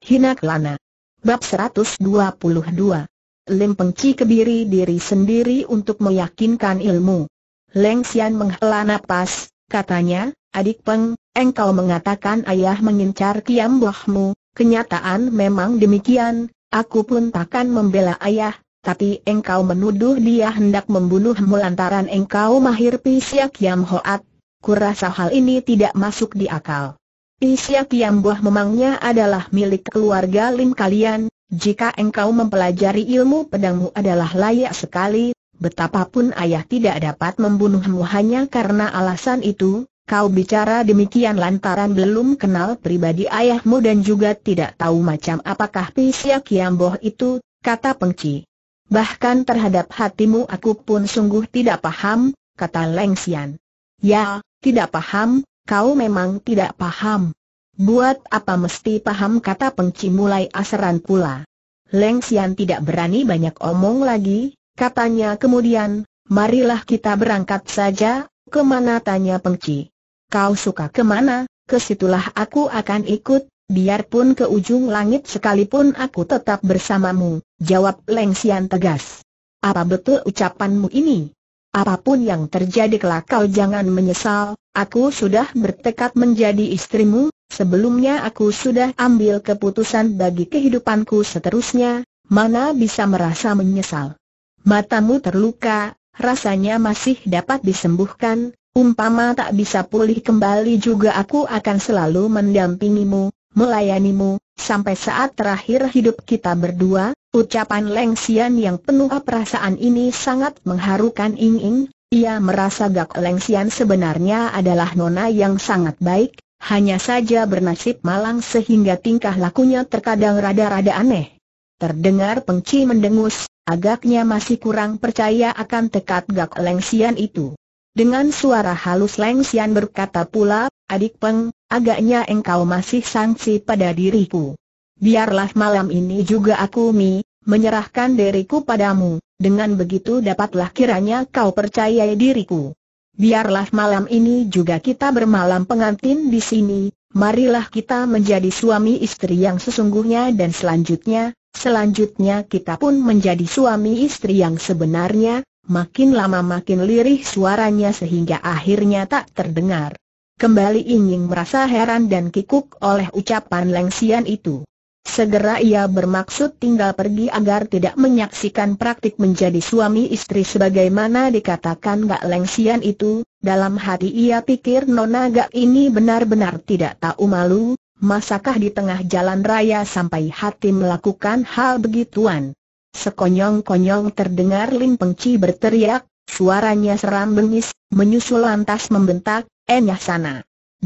Hina Kelana. Bab 122. Lim Pengci kebiri diri sendiri untuk meyakinkan ilmu. Leng Xian menghela napas, katanya, adik Peng, engkau mengatakan ayah mengincar kiam bohmu, kenyataan memang demikian, aku pun takkan membela ayah, tapi engkau menuduh dia hendak membunuhmu lantaran engkau mahir pisya kiam hoat, kurasa hal ini tidak masuk di akal. Isya Buah memangnya adalah milik keluarga Lim kalian, jika engkau mempelajari ilmu pedangmu adalah layak sekali, betapapun ayah tidak dapat membunuhmu hanya karena alasan itu, kau bicara demikian lantaran belum kenal pribadi ayahmu dan juga tidak tahu macam apakah Isya Buah itu, kata pengci. Bahkan terhadap hatimu aku pun sungguh tidak paham, kata Leng Xian. Ya, tidak paham, kau memang tidak paham. Buat apa mesti paham kata pengci mulai asaran pula. Leng Xian tidak berani banyak omong lagi, katanya kemudian, marilah kita berangkat saja, kemana tanya pengci. Kau suka kemana, kesitulah aku akan ikut, biarpun ke ujung langit sekalipun aku tetap bersamamu, jawab Leng Xian tegas. Apa betul ucapanmu ini? Apapun yang terjadi kelak kau jangan menyesal, aku sudah bertekad menjadi istrimu, sebelumnya aku sudah ambil keputusan bagi kehidupanku seterusnya, mana bisa merasa menyesal. Matamu terluka, rasanya masih dapat disembuhkan, umpama tak bisa pulih kembali juga aku akan selalu mendampingimu, melayanimu, sampai saat terakhir hidup kita berdua, Ucapan Leng Xian yang penuh perasaan ini sangat mengharukan Ying Ying. ia merasa Gak Leng Xian sebenarnya adalah nona yang sangat baik, hanya saja bernasib malang sehingga tingkah lakunya terkadang rada-rada aneh. Terdengar pengci mendengus, agaknya masih kurang percaya akan tekad Gak Leng Xian itu. Dengan suara halus Leng Xian berkata pula, adik Peng, agaknya engkau masih sangsi pada diriku biarlah malam ini juga aku mi, menyerahkan diriku padamu, dengan begitu dapatlah kiranya kau percaya diriku. Biarlah malam ini juga kita bermalam pengantin di sini, marilah kita menjadi suami istri yang sesungguhnya dan selanjutnya, selanjutnya kita pun menjadi suami istri yang sebenarnya, makin lama makin lirih suaranya sehingga akhirnya tak terdengar. Kembali Inying merasa heran dan kikuk oleh ucapan Lengsian itu. Segera ia bermaksud tinggal pergi agar tidak menyaksikan praktik menjadi suami istri sebagaimana dikatakan Gak Lengsian itu, dalam hati ia pikir Nona Gak ini benar-benar tidak tahu malu, masakah di tengah jalan raya sampai hati melakukan hal begituan. Sekonyong-konyong terdengar Lim Pengci berteriak, suaranya seram bengis, menyusul lantas membentak, enyah sana.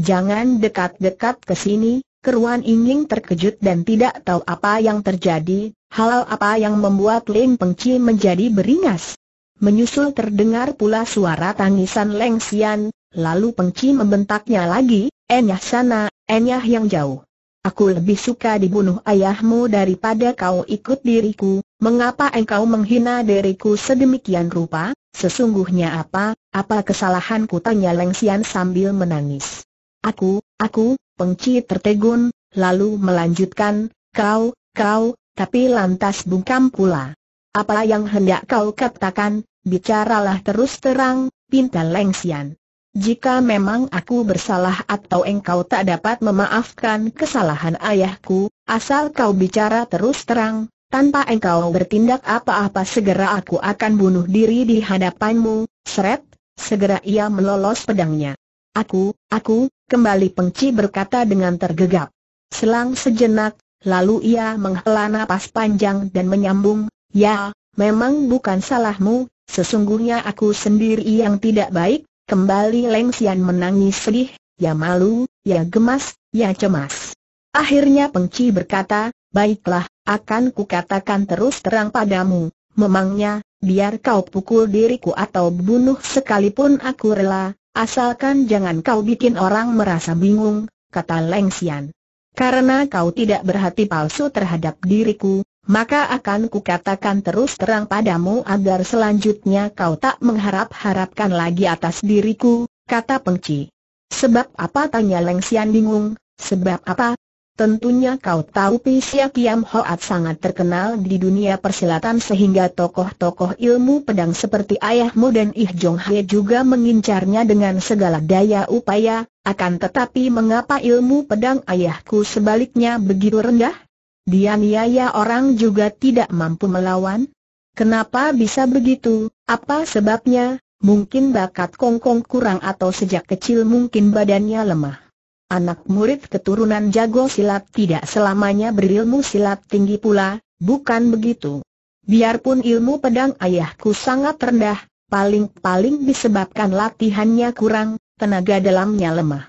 Jangan dekat-dekat ke sini, Keruan Inging terkejut dan tidak tahu apa yang terjadi, hal apa yang membuat Leng Pengci menjadi beringas. Menyusul terdengar pula suara tangisan Leng Xian, lalu Pengci membentaknya lagi, Enyah sana, Enyah yang jauh. Aku lebih suka dibunuh ayahmu daripada kau ikut diriku, mengapa engkau menghina diriku sedemikian rupa, sesungguhnya apa, apa kesalahanku tanya Leng Xian sambil menangis. Aku, aku, Pengci tertegun, lalu melanjutkan, kau, kau, tapi lantas bungkam pula. Apa yang hendak kau katakan, bicaralah terus terang, pinta Lengsian. Jika memang aku bersalah atau engkau tak dapat memaafkan kesalahan ayahku, asal kau bicara terus terang, tanpa engkau bertindak apa-apa segera aku akan bunuh diri di hadapanmu, seret, segera ia melolos pedangnya. Aku, aku, kembali pengci berkata dengan tergegap. Selang sejenak, lalu ia menghela nafas panjang dan menyambung, Ya, memang bukan salahmu, sesungguhnya aku sendiri yang tidak baik, kembali Leng Xian menangis sedih, ya malu, ya gemas, ya cemas. Akhirnya pengci berkata, baiklah, akan kukatakan terus terang padamu, memangnya, biar kau pukul diriku atau bunuh sekalipun aku rela, Asalkan jangan kau bikin orang merasa bingung, kata Leng Xian. Karena kau tidak berhati palsu terhadap diriku, maka akan kukatakan terus terang padamu agar selanjutnya kau tak mengharap-harapkan lagi atas diriku, kata Pengci. Sebab apa tanya Leng Xian bingung, sebab apa, Tentunya kau tahu Pisia Kiam Hoat sangat terkenal di dunia persilatan sehingga tokoh-tokoh ilmu pedang seperti ayahmu dan Ih Jong Hye juga mengincarnya dengan segala daya upaya, akan tetapi mengapa ilmu pedang ayahku sebaliknya begitu rendah? Dia niaya orang juga tidak mampu melawan? Kenapa bisa begitu? Apa sebabnya? Mungkin bakat kongkong kurang atau sejak kecil mungkin badannya lemah. Anak murid keturunan jago silat tidak selamanya berilmu silat tinggi pula, bukan begitu. Biarpun ilmu pedang ayahku sangat rendah, paling-paling disebabkan latihannya kurang, tenaga dalamnya lemah.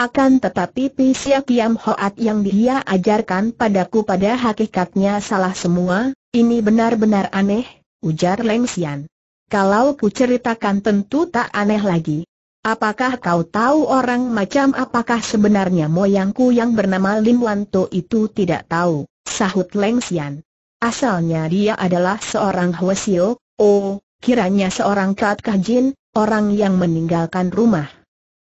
Akan tetapi Pisya Kiam Hoat yang dia ajarkan padaku pada hakikatnya salah semua, ini benar-benar aneh, ujar Leng Xian. Kalau ku ceritakan tentu tak aneh lagi. Apakah kau tahu orang macam apakah sebenarnya moyangku yang bernama Lim Wanto itu tidak tahu, sahut Leng Xian. Asalnya dia adalah seorang Hwasio, oh, kiranya seorang Kat Kajin, orang yang meninggalkan rumah.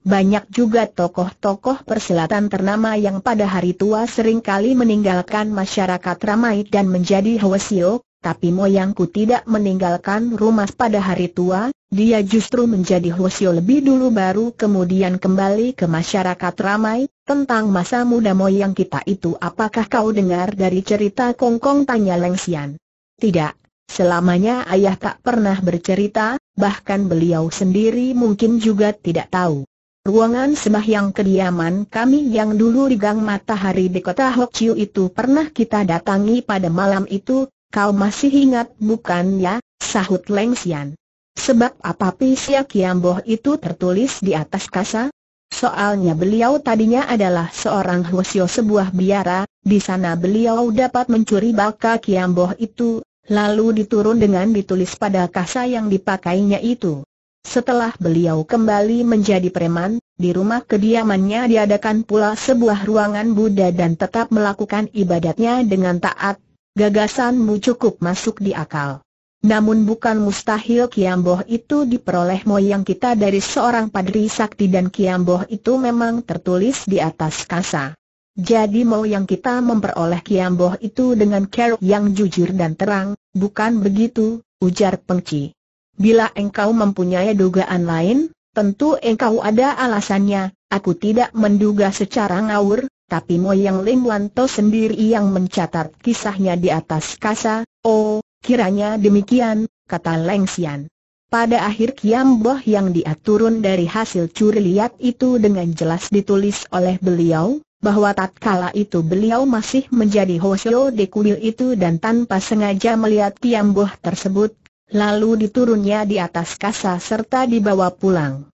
Banyak juga tokoh-tokoh persilatan ternama yang pada hari tua seringkali meninggalkan masyarakat ramai dan menjadi Hwasio, tapi moyangku tidak meninggalkan rumah pada hari tua, dia justru menjadi Hwasyo lebih dulu baru kemudian kembali ke masyarakat ramai, tentang masa muda moyang kita itu apakah kau dengar dari cerita Kongkong tanya Leng Xian. Tidak, selamanya ayah tak pernah bercerita, bahkan beliau sendiri mungkin juga tidak tahu. Ruangan sembahyang kediaman kami yang dulu di Gang Matahari di kota Hokchiu itu pernah kita datangi pada malam itu, kau masih ingat bukan ya, sahut Leng Xian. Sebab apa Pisia Kiamboh itu tertulis di atas kasa? Soalnya beliau tadinya adalah seorang hosio sebuah biara, di sana beliau dapat mencuri baka Kiamboh itu, lalu diturun dengan ditulis pada kasa yang dipakainya itu. Setelah beliau kembali menjadi preman, di rumah kediamannya diadakan pula sebuah ruangan Buddha dan tetap melakukan ibadatnya dengan taat. Gagasanmu cukup masuk di akal. Namun bukan mustahil Kiamboh itu diperoleh moyang kita dari seorang padri sakti dan Kiamboh itu memang tertulis di atas kasa. Jadi moyang kita memperoleh Kiamboh itu dengan cara yang jujur dan terang, bukan begitu, ujar Pengci. Bila engkau mempunyai dugaan lain, tentu engkau ada alasannya, aku tidak menduga secara ngawur, tapi moyang Lim Wanto sendiri yang mencatat kisahnya di atas kasa, oh, Kiranya demikian, kata Leng Xian. Pada akhir Kiam Boh yang diaturun dari hasil curi liat itu dengan jelas ditulis oleh beliau, bahwa tatkala itu beliau masih menjadi Hoshio di kuil itu dan tanpa sengaja melihat Kiam Boh tersebut, lalu diturunnya di atas kasa serta dibawa pulang.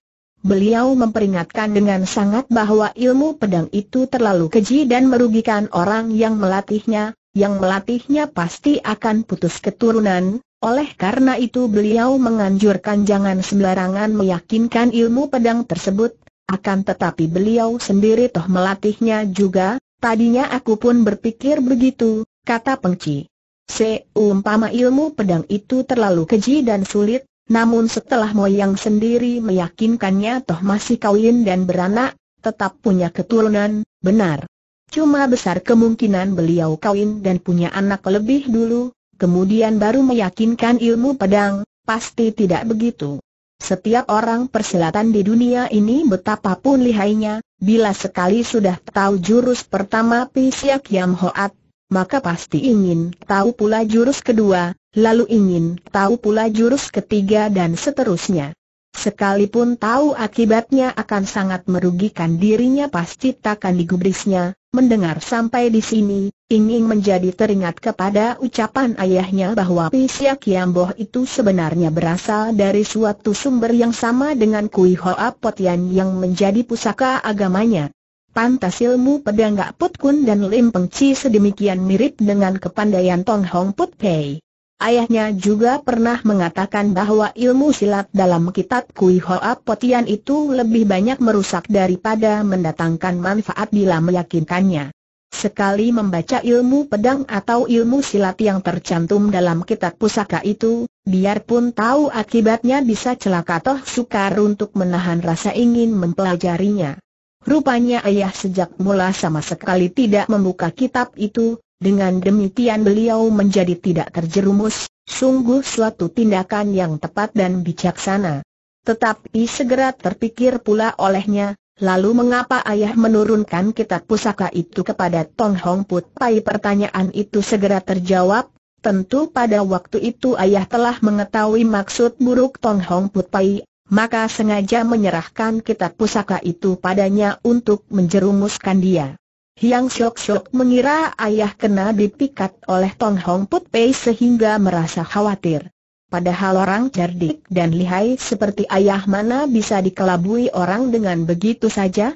Beliau memperingatkan dengan sangat bahwa ilmu pedang itu terlalu keji dan merugikan orang yang melatihnya, yang melatihnya pasti akan putus keturunan, oleh karena itu beliau menganjurkan jangan sembarangan meyakinkan ilmu pedang tersebut, akan tetapi beliau sendiri toh melatihnya juga, tadinya aku pun berpikir begitu, kata Pengci. Seumpama ilmu pedang itu terlalu keji dan sulit, namun setelah Moyang sendiri meyakinkannya toh masih kawin dan beranak, tetap punya keturunan, benar. Cuma besar kemungkinan beliau kawin dan punya anak lebih dulu, kemudian baru meyakinkan ilmu pedang, pasti tidak begitu. Setiap orang persilatan di dunia ini betapapun lihainya, bila sekali sudah tahu jurus pertama Pisiak Yam Hoat, maka pasti ingin tahu pula jurus kedua, lalu ingin tahu pula jurus ketiga dan seterusnya. Sekalipun tahu akibatnya akan sangat merugikan dirinya pasti takkan digubrisnya, Mendengar sampai di sini, Inging menjadi teringat kepada ucapan ayahnya bahwa Pisia Kiamboh itu sebenarnya berasal dari suatu sumber yang sama dengan Kui Hoa Potian yang menjadi pusaka agamanya. Pantas ilmu pedang Gak Put Kun dan Lim Peng Chi sedemikian mirip dengan kepandaian Tong Hong Put Pei. Ayahnya juga pernah mengatakan bahwa ilmu silat dalam kitab Kui Hoa Potian itu lebih banyak merusak daripada mendatangkan manfaat bila meyakinkannya. Sekali membaca ilmu pedang atau ilmu silat yang tercantum dalam kitab pusaka itu, biarpun tahu akibatnya bisa celaka toh sukar untuk menahan rasa ingin mempelajarinya. Rupanya ayah sejak mula sama sekali tidak membuka kitab itu, dengan demikian beliau menjadi tidak terjerumus, sungguh suatu tindakan yang tepat dan bijaksana. Tetapi segera terpikir pula olehnya, lalu mengapa ayah menurunkan kitab pusaka itu kepada Tong Hong Put Pai? Pertanyaan itu segera terjawab, tentu pada waktu itu ayah telah mengetahui maksud buruk Tong Hong Put Pai, maka sengaja menyerahkan kitab pusaka itu padanya untuk menjerumuskan dia. Hiang Syok Syok mengira ayah kena dipikat oleh Tong Hong Put Pei sehingga merasa khawatir. Padahal orang cerdik dan lihai seperti ayah mana bisa dikelabui orang dengan begitu saja?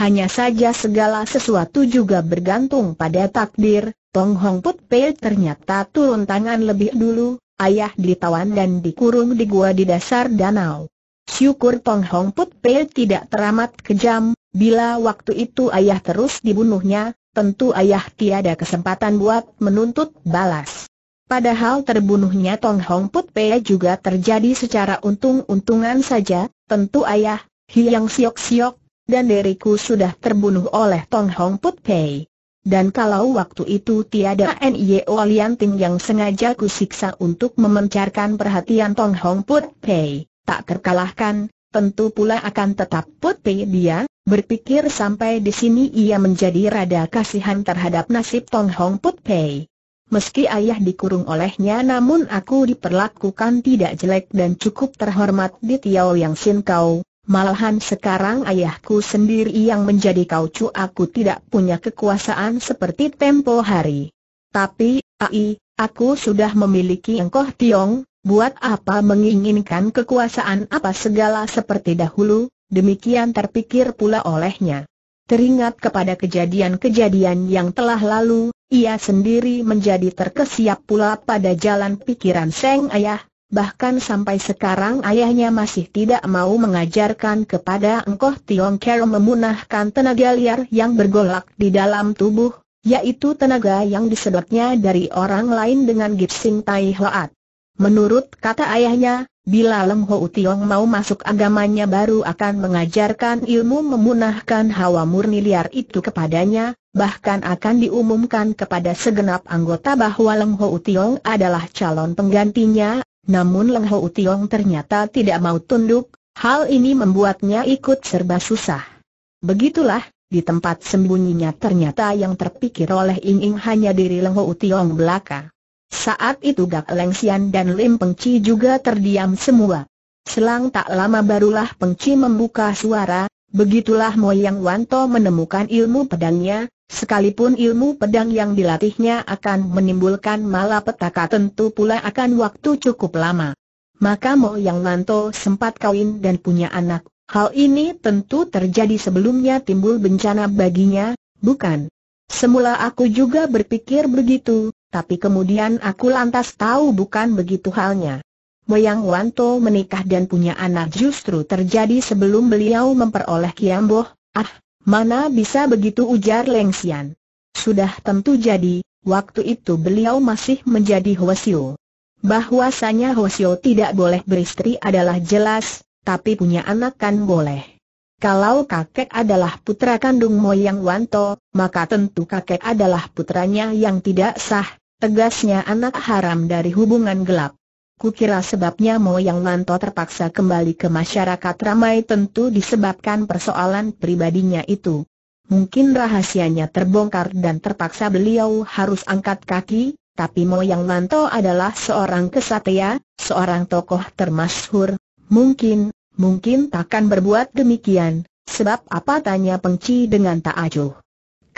Hanya saja segala sesuatu juga bergantung pada takdir, Tong Hong Put Pei ternyata turun tangan lebih dulu, ayah ditawan dan dikurung di gua di dasar danau. Syukur Tong Hong Put Pei tidak teramat kejam, bila waktu itu ayah terus dibunuhnya, tentu ayah tiada kesempatan buat menuntut balas. Padahal terbunuhnya Tong Hong Put Pei juga terjadi secara untung-untungan saja, tentu ayah, Hiang Siok Siok, dan deriku sudah terbunuh oleh Tong Hong Put Pei. Dan kalau waktu itu tiada NIO Lian Ting yang sengaja kusiksa untuk memencarkan perhatian Tong Hong Put Pei, tak terkalahkan, tentu pula akan tetap putih dia, berpikir sampai di sini ia menjadi rada kasihan terhadap nasib Tong Hong Put Meski ayah dikurung olehnya namun aku diperlakukan tidak jelek dan cukup terhormat di Tiao Yang Sin Kau, malahan sekarang ayahku sendiri yang menjadi kau cu aku tidak punya kekuasaan seperti tempo hari. Tapi, ai, aku sudah memiliki engkoh Tiong, buat apa menginginkan kekuasaan apa segala seperti dahulu, demikian terpikir pula olehnya. Teringat kepada kejadian-kejadian yang telah lalu, ia sendiri menjadi terkesiap pula pada jalan pikiran Seng Ayah, bahkan sampai sekarang ayahnya masih tidak mau mengajarkan kepada Engkoh Tiong Kero memunahkan tenaga liar yang bergolak di dalam tubuh, yaitu tenaga yang disedotnya dari orang lain dengan Gipsing Tai Hoat. Menurut kata ayahnya, bila Leng Ho Tiong mau masuk agamanya baru akan mengajarkan ilmu memunahkan hawa murni liar itu kepadanya, bahkan akan diumumkan kepada segenap anggota bahwa Leng Ho Tiong adalah calon penggantinya, namun Leng Ho Tiong ternyata tidak mau tunduk, hal ini membuatnya ikut serba susah. Begitulah, di tempat sembunyinya ternyata yang terpikir oleh Ing Ing hanya diri Leng Ho Tiong belaka. Saat itu Gak Lengsian dan Lim Peng Chi juga terdiam semua. Selang tak lama barulah Pengci membuka suara, begitulah Moyang Wanto menemukan ilmu pedangnya, sekalipun ilmu pedang yang dilatihnya akan menimbulkan malapetaka tentu pula akan waktu cukup lama. Maka Moyang Wanto sempat kawin dan punya anak, hal ini tentu terjadi sebelumnya timbul bencana baginya, bukan? Semula aku juga berpikir begitu, tapi kemudian aku lantas tahu bukan begitu halnya. Moyang Wanto menikah dan punya anak justru terjadi sebelum beliau memperoleh Kiamboh, ah, mana bisa begitu ujar Leng Lengsian. Sudah tentu jadi, waktu itu beliau masih menjadi Hwasio. Bahwasanya Hwasio tidak boleh beristri adalah jelas, tapi punya anak kan boleh. Kalau kakek adalah putra kandung Moyang Wanto, maka tentu kakek adalah putranya yang tidak sah, Tegasnya anak haram dari hubungan gelap. Kukira sebabnya Mo yang Lanto terpaksa kembali ke masyarakat ramai tentu disebabkan persoalan pribadinya itu. Mungkin rahasianya terbongkar dan terpaksa beliau harus angkat kaki, tapi Mo yang Lanto adalah seorang kesatria, seorang tokoh termasyhur. Mungkin, mungkin takkan berbuat demikian, sebab apa tanya pengci dengan tak acuh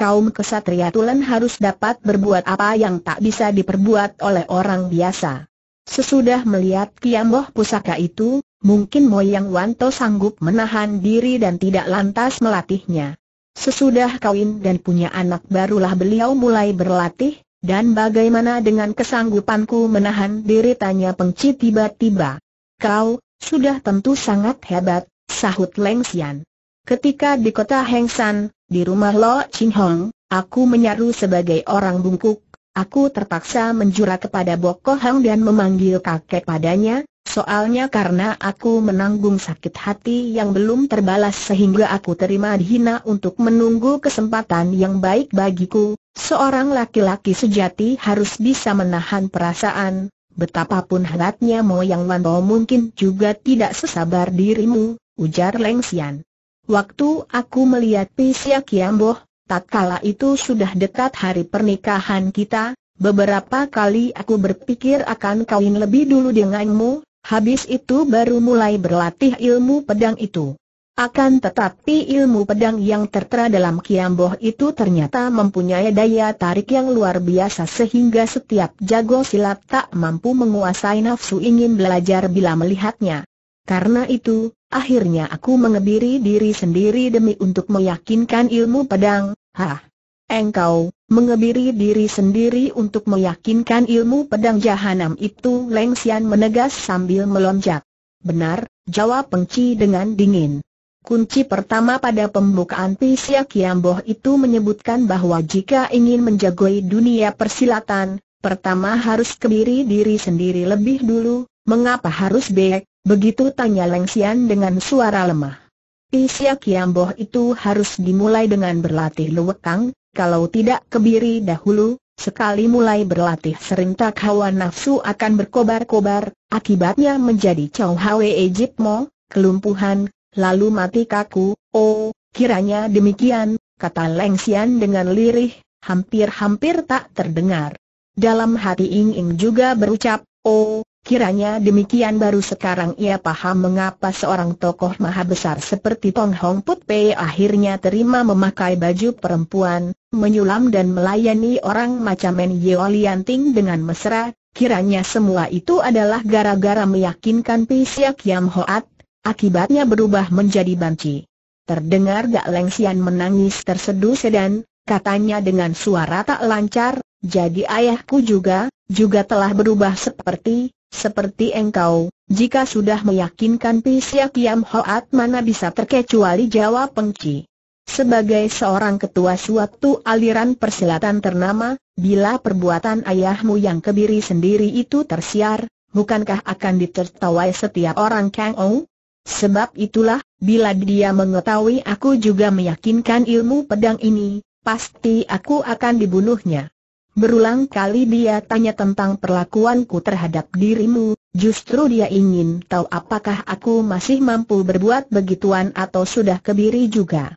kaum kesatria Tulen harus dapat berbuat apa yang tak bisa diperbuat oleh orang biasa. Sesudah melihat Kiamboh pusaka itu, mungkin Moyang Wanto sanggup menahan diri dan tidak lantas melatihnya. Sesudah kawin dan punya anak barulah beliau mulai berlatih, dan bagaimana dengan kesanggupanku menahan diri tanya pengci tiba-tiba. Kau, sudah tentu sangat hebat, sahut Leng Xian. Ketika di kota Hengsan, di rumah Lo Ching Hong, aku menyaru sebagai orang bungkuk, aku terpaksa menjura kepada Boko Hang dan memanggil kakek padanya, soalnya karena aku menanggung sakit hati yang belum terbalas sehingga aku terima dihina untuk menunggu kesempatan yang baik bagiku, seorang laki-laki sejati harus bisa menahan perasaan, Betapapun hangatnya Mo Yang Wan mungkin juga tidak sesabar dirimu, ujar Leng Xian. Waktu aku melihat Pisya Kiamboh, tak kala itu sudah dekat hari pernikahan kita, beberapa kali aku berpikir akan kawin lebih dulu denganmu, habis itu baru mulai berlatih ilmu pedang itu. Akan tetapi ilmu pedang yang tertera dalam Kiamboh itu ternyata mempunyai daya tarik yang luar biasa sehingga setiap jago silat tak mampu menguasai nafsu ingin belajar bila melihatnya. Karena itu, Akhirnya aku mengebiri diri sendiri demi untuk meyakinkan ilmu pedang, hah. Engkau, mengebiri diri sendiri untuk meyakinkan ilmu pedang jahanam itu Leng Xian menegas sambil melonjak. Benar, jawab Pengci dengan dingin. Kunci pertama pada pembukaan Pisia Kiamboh itu menyebutkan bahwa jika ingin menjagoi dunia persilatan, pertama harus kebiri diri sendiri lebih dulu, Mengapa harus B? Begitu tanya Leng Xian dengan suara lemah. Isya Kiamboh itu harus dimulai dengan berlatih luwekang, kalau tidak kebiri dahulu, sekali mulai berlatih serentak hawa nafsu akan berkobar-kobar, akibatnya menjadi Chow Hwe mo, kelumpuhan, lalu mati kaku, oh, kiranya demikian, kata Leng Xian dengan lirih, hampir-hampir tak terdengar. Dalam hati Ing Ing juga berucap, oh, Kiranya demikian baru sekarang ia paham mengapa seorang tokoh maha besar seperti Tong Hong Put Pei akhirnya terima memakai baju perempuan, menyulam dan melayani orang macam Men Yeo Ting dengan mesra, kiranya semua itu adalah gara-gara meyakinkan Pi Siak Yam Hoat, akibatnya berubah menjadi banci. Terdengar Gak Leng Sian menangis terseduh sedan, katanya dengan suara tak lancar, jadi ayahku juga, juga telah berubah seperti, seperti engkau, jika sudah meyakinkan Pisia Kiam Hoat mana bisa terkecuali jawab pengci. Sebagai seorang ketua suatu aliran persilatan ternama, bila perbuatan ayahmu yang kebiri sendiri itu tersiar, bukankah akan ditertawai setiap orang Kang Ou? Sebab itulah, bila dia mengetahui aku juga meyakinkan ilmu pedang ini, pasti aku akan dibunuhnya. Berulang kali dia tanya tentang perlakuanku terhadap dirimu, justru dia ingin tahu apakah aku masih mampu berbuat begituan atau sudah kebiri juga.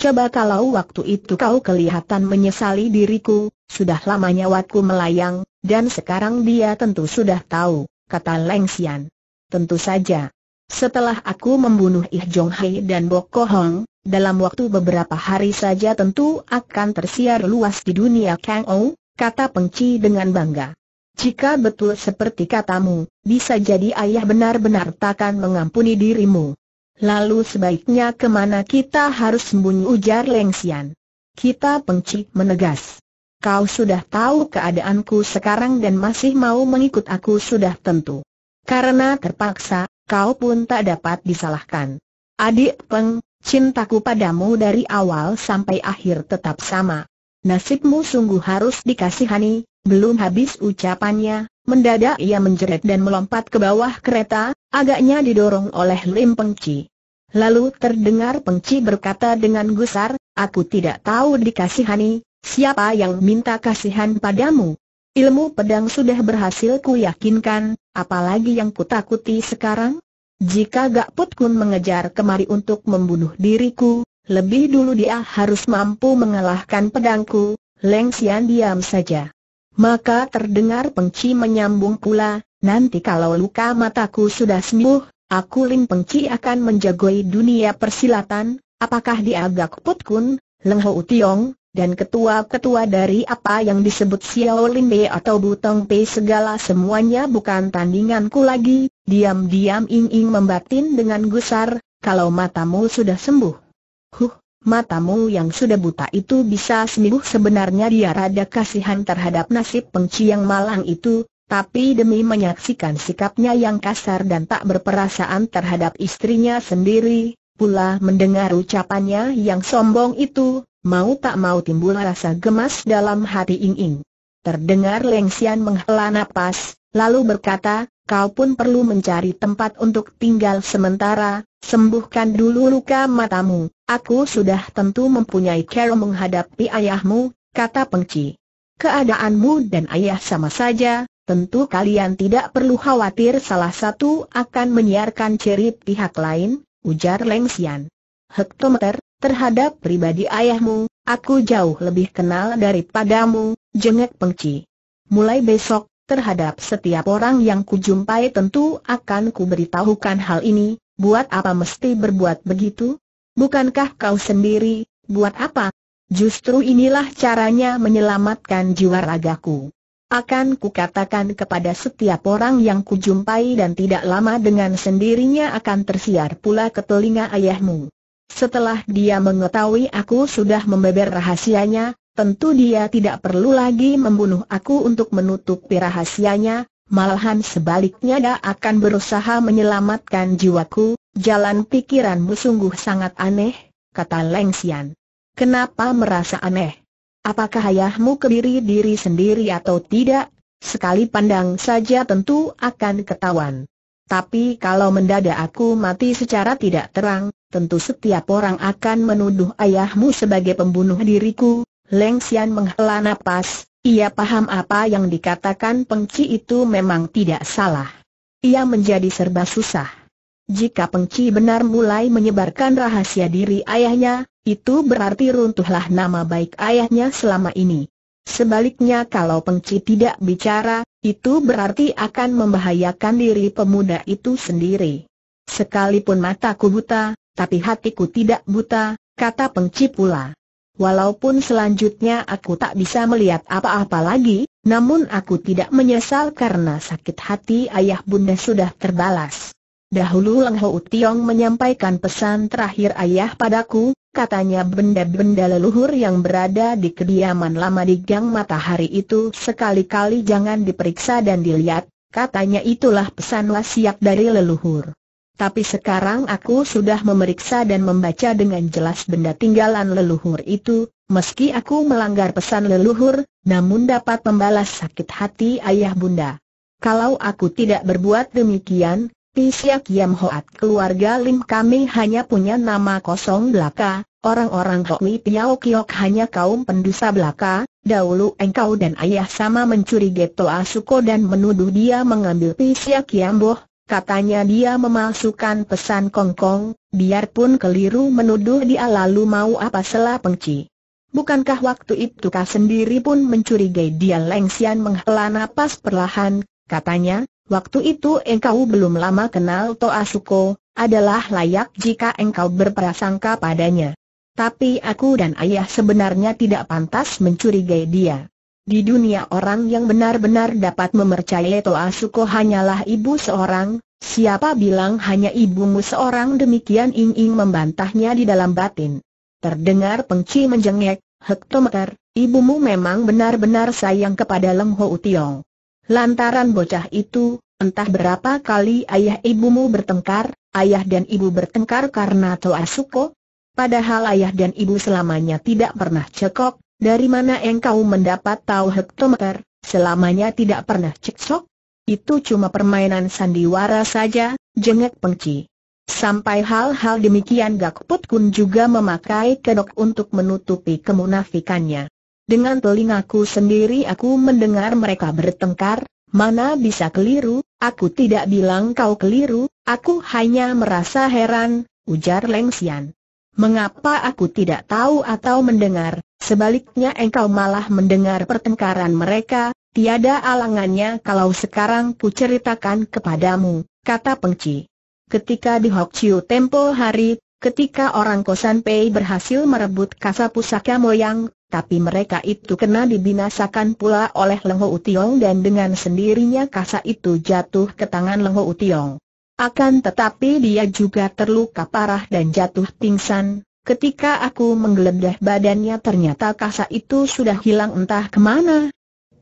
Coba kalau waktu itu kau kelihatan menyesali diriku, sudah lama nyawaku melayang, dan sekarang dia tentu sudah tahu, kata Leng Xian. Tentu saja. Setelah aku membunuh Ih Jong Hei dan Bok Hong, dalam waktu beberapa hari saja tentu akan tersiar luas di dunia Kang Ou, kata Pengci dengan bangga. Jika betul seperti katamu, bisa jadi ayah benar-benar takkan mengampuni dirimu. Lalu sebaiknya kemana kita harus sembunyi ujar Lengsian. Kita Pengci menegas. Kau sudah tahu keadaanku sekarang dan masih mau mengikut aku sudah tentu. Karena terpaksa, kau pun tak dapat disalahkan. Adik Peng, cintaku padamu dari awal sampai akhir tetap sama nasibmu sungguh harus dikasihani, belum habis ucapannya, mendadak ia menjerit dan melompat ke bawah kereta, agaknya didorong oleh Lim Pengci. Lalu terdengar Pengci berkata dengan gusar, aku tidak tahu dikasihani, siapa yang minta kasihan padamu? Ilmu pedang sudah berhasil ku yakinkan, apalagi yang kutakuti sekarang? Jika Gak Put Kun mengejar kemari untuk membunuh diriku, lebih dulu dia harus mampu mengalahkan pedangku, Leng Xian diam saja. Maka terdengar pengci menyambung pula, nanti kalau luka mataku sudah sembuh, aku Lim Pengci akan menjagoi dunia persilatan, apakah Agak Put Kun, Leng Ho Tiong, dan ketua-ketua dari apa yang disebut Xiao Lin Bei atau Butong Pei segala semuanya bukan tandinganku lagi, diam-diam Ing Ing membatin dengan gusar, kalau matamu sudah sembuh. Huh, matamu yang sudah buta itu bisa sembuh sebenarnya dia rada kasihan terhadap nasib yang malang itu, tapi demi menyaksikan sikapnya yang kasar dan tak berperasaan terhadap istrinya sendiri, pula mendengar ucapannya yang sombong itu, mau tak mau timbul rasa gemas dalam hati Ing-Ing. Terdengar Lengsian menghela napas, lalu berkata, kau pun perlu mencari tempat untuk tinggal sementara, Sembuhkan dulu luka matamu, aku sudah tentu mempunyai cara menghadapi ayahmu, kata Pengci. Keadaanmu dan ayah sama saja, tentu kalian tidak perlu khawatir salah satu akan menyiarkan cerita pihak lain, ujar Leng Xian. Hektometer, terhadap pribadi ayahmu, aku jauh lebih kenal daripadamu, jengek Pengci. Mulai besok, terhadap setiap orang yang kujumpai tentu akan kuberitahukan hal ini, buat apa mesti berbuat begitu? Bukankah kau sendiri, buat apa? Justru inilah caranya menyelamatkan jiwa ragaku. Akan kukatakan kepada setiap orang yang kujumpai dan tidak lama dengan sendirinya akan tersiar pula ke telinga ayahmu. Setelah dia mengetahui aku sudah membeber rahasianya, tentu dia tidak perlu lagi membunuh aku untuk menutupi rahasianya, Malahan sebaliknya dia akan berusaha menyelamatkan jiwaku, jalan pikiranmu sungguh sangat aneh, kata Leng Xian. Kenapa merasa aneh? Apakah ayahmu kebiri diri sendiri atau tidak? Sekali pandang saja tentu akan ketahuan. Tapi kalau mendadak aku mati secara tidak terang, tentu setiap orang akan menuduh ayahmu sebagai pembunuh diriku. Leng Xian menghela napas, ia paham apa yang dikatakan Pengci itu memang tidak salah. Ia menjadi serba susah. Jika Pengci benar mulai menyebarkan rahasia diri ayahnya, itu berarti runtuhlah nama baik ayahnya selama ini. Sebaliknya kalau Pengci tidak bicara, itu berarti akan membahayakan diri pemuda itu sendiri. Sekalipun mataku buta, tapi hatiku tidak buta, kata Pengci pula. Walaupun selanjutnya aku tak bisa melihat apa-apa lagi, namun aku tidak menyesal karena sakit hati ayah bunda sudah terbalas. Dahulu Leng Ho Tiong menyampaikan pesan terakhir ayah padaku, katanya benda-benda leluhur yang berada di kediaman lama di Gang Matahari itu sekali-kali jangan diperiksa dan dilihat, katanya itulah pesan wasiat dari leluhur tapi sekarang aku sudah memeriksa dan membaca dengan jelas benda tinggalan leluhur itu, meski aku melanggar pesan leluhur, namun dapat membalas sakit hati ayah bunda. Kalau aku tidak berbuat demikian, Pisiak Kiam Hoat keluarga Lim kami hanya punya nama kosong belaka, orang-orang Hoi Piao Kiok hanya kaum pendusa belaka, dahulu engkau dan ayah sama mencuri Geto Asuko dan menuduh dia mengambil Pisiak Kiam Boh, Katanya dia memalsukan pesan Kongkong, biarpun keliru menuduh dia lalu mau apa selah pengci. Bukankah waktu itu kau sendiri pun mencurigai dia Lengsian menghela napas perlahan, katanya, waktu itu engkau belum lama kenal Suko, adalah layak jika engkau berprasangka padanya. Tapi aku dan ayah sebenarnya tidak pantas mencurigai dia. Di dunia orang yang benar-benar dapat memercayai Toa Suko hanyalah ibu seorang, siapa bilang hanya ibumu seorang demikian Ing Ing membantahnya di dalam batin. Terdengar pengci menjengek, hektometer, ibumu memang benar-benar sayang kepada Leng Ho Utiong. Lantaran bocah itu, entah berapa kali ayah ibumu bertengkar, ayah dan ibu bertengkar karena Toa Suko, Padahal ayah dan ibu selamanya tidak pernah cekok, dari mana engkau mendapat tahu hektometer, selamanya tidak pernah ceksok? Itu cuma permainan sandiwara saja, jengek pengci. Sampai hal-hal demikian Gak Put Kun juga memakai kedok untuk menutupi kemunafikannya. Dengan telingaku sendiri aku mendengar mereka bertengkar, Mana bisa keliru, aku tidak bilang kau keliru, aku hanya merasa heran, ujar Leng Xian. Mengapa aku tidak tahu atau mendengar, sebaliknya engkau malah mendengar pertengkaran mereka, tiada alangannya kalau sekarang ku ceritakan kepadamu, kata Pengci. Ketika di Hok Tempo hari, ketika orang Kosan Pei berhasil merebut kasa pusaka moyang, tapi mereka itu kena dibinasakan pula oleh Leng Ho Utiong dan dengan sendirinya kasa itu jatuh ke tangan Leng Ho Utiong. Akan tetapi dia juga terluka parah dan jatuh pingsan. Ketika aku menggeledah badannya ternyata kasa itu sudah hilang entah kemana.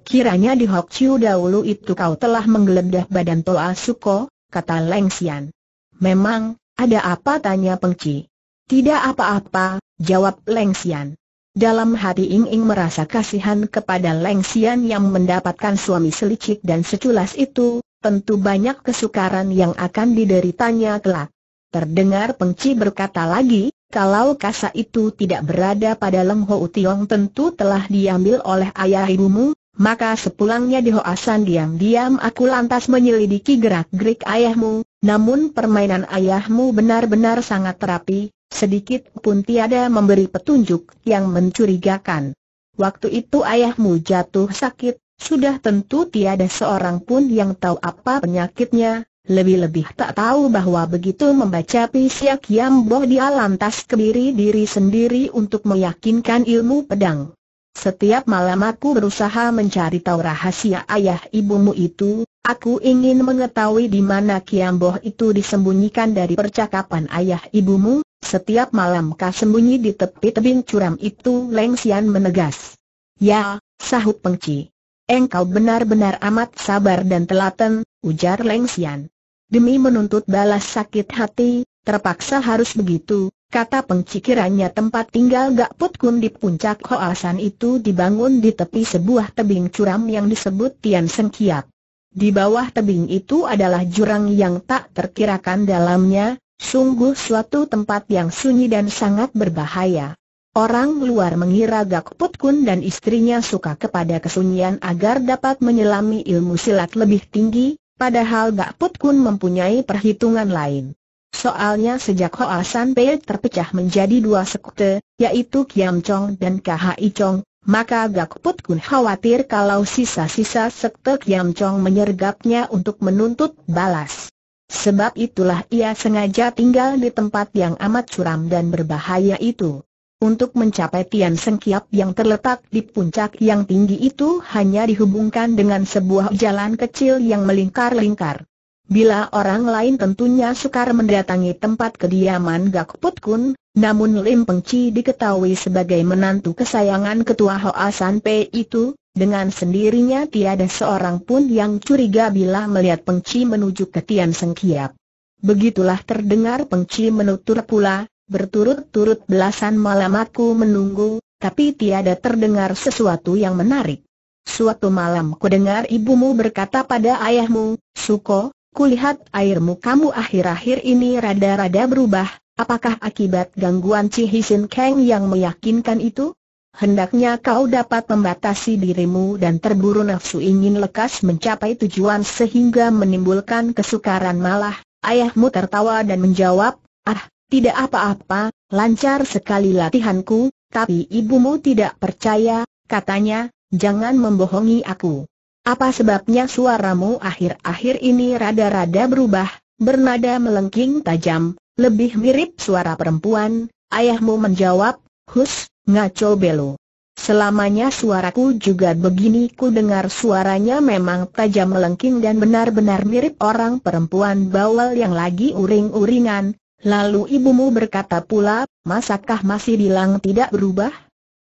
Kiranya di Hok Chiu dahulu itu kau telah menggeledah badan Toa Suko, kata Leng Xian. Memang, ada apa tanya Peng Pengci? Tidak apa-apa, jawab Leng Xian. Dalam hati Ing Ing merasa kasihan kepada Leng Xian yang mendapatkan suami selicik dan seculas itu, tentu banyak kesukaran yang akan dideritanya kelak. Terdengar Pengci berkata lagi, kalau kasa itu tidak berada pada Leng Ho Utiong tentu telah diambil oleh ayah ibumu, maka sepulangnya di Hoasan diam-diam aku lantas menyelidiki gerak-gerik ayahmu, namun permainan ayahmu benar-benar sangat terapi, sedikit pun tiada memberi petunjuk yang mencurigakan. Waktu itu ayahmu jatuh sakit, sudah tentu tiada seorang pun yang tahu apa penyakitnya, lebih-lebih tak tahu bahwa begitu membaca pisiak Yamboh dia lantas kebiri diri sendiri untuk meyakinkan ilmu pedang. Setiap malam aku berusaha mencari tahu rahasia ayah ibumu itu, aku ingin mengetahui di mana Kiamboh itu disembunyikan dari percakapan ayah ibumu, setiap malam kau sembunyi di tepi tebing curam itu Leng Xian menegas. Ya, sahut pengci. Engkau benar-benar amat sabar dan telaten, ujar Leng Xian. Demi menuntut balas sakit hati, terpaksa harus begitu, kata pengcikirannya tempat tinggal Gak Put Kun di puncak Hoasan itu dibangun di tepi sebuah tebing curam yang disebut Tian Kiat. Di bawah tebing itu adalah jurang yang tak terkirakan dalamnya, sungguh suatu tempat yang sunyi dan sangat berbahaya. Orang luar mengira Gak Put Kun dan istrinya suka kepada kesunyian agar dapat menyelami ilmu silat lebih tinggi, padahal Gak Put Kun mempunyai perhitungan lain. Soalnya sejak Hoa San Pei terpecah menjadi dua sekte, yaitu Kiam Chong dan KHI Chong, maka Gak Put Kun khawatir kalau sisa-sisa sekte Kiam Chong menyergapnya untuk menuntut balas. Sebab itulah ia sengaja tinggal di tempat yang amat curam dan berbahaya itu. Untuk mencapai Tian Sengkiap yang terletak di puncak yang tinggi itu hanya dihubungkan dengan sebuah jalan kecil yang melingkar-lingkar. Bila orang lain tentunya sukar mendatangi tempat kediaman Gak Put Kun, namun Lim Peng Chi diketahui sebagai menantu kesayangan ketua Hoa San Pei itu, dengan sendirinya tiada seorang pun yang curiga bila melihat Peng Chi menuju ke Tian Sengkiap. Begitulah terdengar Peng Chi menutur pula, Berturut-turut belasan malam aku menunggu, tapi tiada terdengar sesuatu yang menarik. Suatu malam ku dengar ibumu berkata pada ayahmu, Suko, kulihat airmu kamu akhir-akhir ini rada-rada berubah, apakah akibat gangguan cihisin Hisin Kang yang meyakinkan itu? Hendaknya kau dapat membatasi dirimu dan terburu nafsu ingin lekas mencapai tujuan sehingga menimbulkan kesukaran malah, ayahmu tertawa dan menjawab, ah, tidak apa-apa, lancar sekali latihanku, tapi ibumu tidak percaya, katanya, jangan membohongi aku. Apa sebabnya suaramu akhir-akhir ini rada-rada berubah, bernada melengking tajam, lebih mirip suara perempuan, ayahmu menjawab, hus, ngaco belu. Selamanya suaraku juga begini ku dengar suaranya memang tajam melengking dan benar-benar mirip orang perempuan bawel yang lagi uring-uringan, Lalu ibumu berkata pula, masakah masih bilang tidak berubah?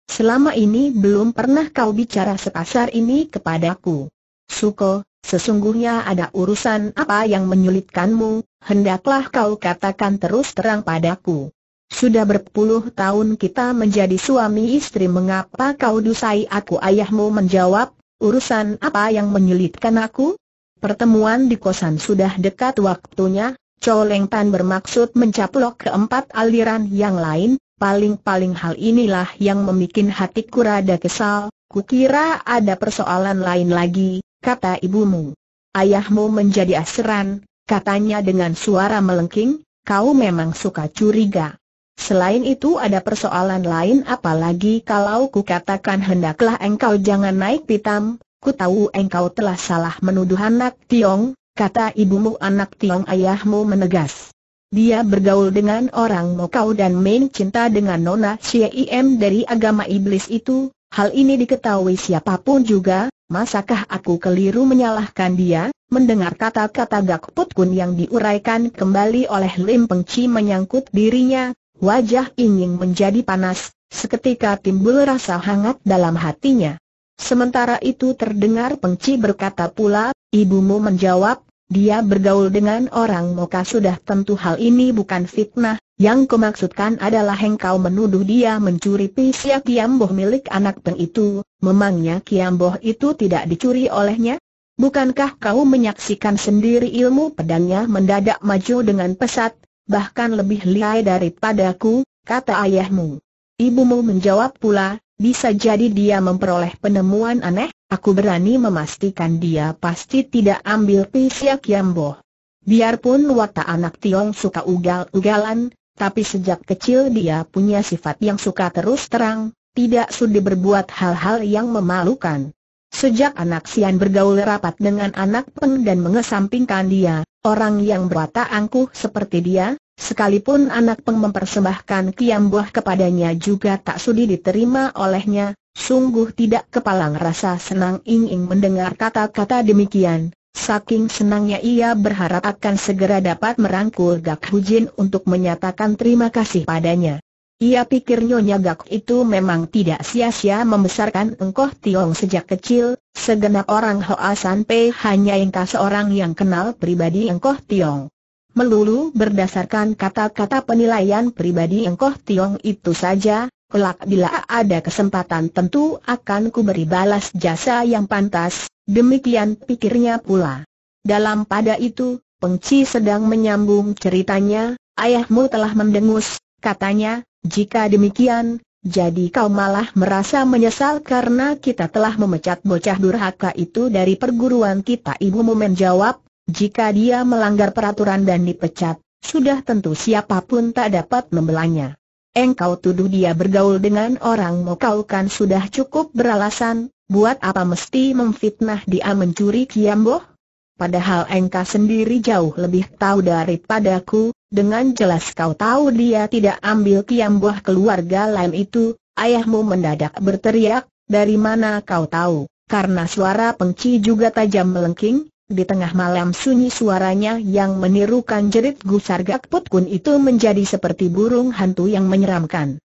Selama ini belum pernah kau bicara sepasar ini kepadaku. Suko, sesungguhnya ada urusan apa yang menyulitkanmu, hendaklah kau katakan terus terang padaku. Sudah berpuluh tahun kita menjadi suami istri mengapa kau dusai aku ayahmu menjawab, urusan apa yang menyulitkan aku? Pertemuan di kosan sudah dekat waktunya, Coleng tan bermaksud mencaplok keempat aliran yang lain, paling-paling hal inilah yang membuat hatiku rada kesal, kukira ada persoalan lain lagi, kata ibumu. Ayahmu menjadi asran, katanya dengan suara melengking, kau memang suka curiga. Selain itu ada persoalan lain apalagi kalau kukatakan hendaklah engkau jangan naik pitam, ku tahu engkau telah salah menuduh anak Tiong, kata ibumu anak Tiong ayahmu menegas. Dia bergaul dengan orang Mokau dan main cinta dengan Nona Ciem dari agama iblis itu, hal ini diketahui siapapun juga, masakah aku keliru menyalahkan dia? Mendengar kata-kata Gak Put Kun yang diuraikan kembali oleh Lim Pengci menyangkut dirinya, wajah ingin menjadi panas, seketika timbul rasa hangat dalam hatinya. Sementara itu terdengar Pengci berkata pula, ibumu menjawab, dia bergaul dengan orang Moka sudah tentu hal ini bukan fitnah, yang kumaksudkan adalah hengkau menuduh dia mencuri pisau Kiamboh milik anak peng itu, memangnya Kiamboh itu tidak dicuri olehnya? Bukankah kau menyaksikan sendiri ilmu pedangnya mendadak maju dengan pesat, bahkan lebih lihai daripadaku, kata ayahmu. Ibumu menjawab pula, bisa jadi dia memperoleh penemuan aneh, Aku berani memastikan dia pasti tidak ambil pisiak Yambo. Biarpun watak anak Tiong suka ugal-ugalan, tapi sejak kecil dia punya sifat yang suka terus terang, tidak sudi berbuat hal-hal yang memalukan. Sejak anak Sian bergaul rapat dengan anak Peng dan mengesampingkan dia, orang yang berwatak angkuh seperti dia, sekalipun anak Peng mempersembahkan kiambuah kepadanya juga tak sudi diterima olehnya, Sungguh tidak kepalang rasa senang ing mendengar kata-kata demikian, saking senangnya ia berharap akan segera dapat merangkul Gak Hujin untuk menyatakan terima kasih padanya. Ia pikir Nyonya Gak itu memang tidak sia-sia membesarkan Engkoh Tiong sejak kecil, segenap orang Hoa San Pei hanya engkau seorang yang kenal pribadi Engkoh Tiong. Melulu berdasarkan kata-kata penilaian pribadi Engkoh Tiong itu saja, Kelak bila ada kesempatan tentu akan kuberi balas jasa yang pantas, demikian pikirnya pula. Dalam pada itu, Pengci sedang menyambung ceritanya, ayahmu telah mendengus, katanya, jika demikian, jadi kau malah merasa menyesal karena kita telah memecat bocah durhaka itu dari perguruan kita Ibumu menjawab, jika dia melanggar peraturan dan dipecat, sudah tentu siapapun tak dapat membelanya engkau tuduh dia bergaul dengan orang mau kau kan sudah cukup beralasan, buat apa mesti memfitnah dia mencuri Kiamboh? Padahal engkau sendiri jauh lebih tahu daripadaku, dengan jelas kau tahu dia tidak ambil Kiamboh keluarga lain itu, ayahmu mendadak berteriak, dari mana kau tahu? Karena suara pengci juga tajam melengking, di tengah malam sunyi suaranya yang menirukan jerit gusar Gak Put Kun itu menjadi seperti burung hantu yang menyeramkan.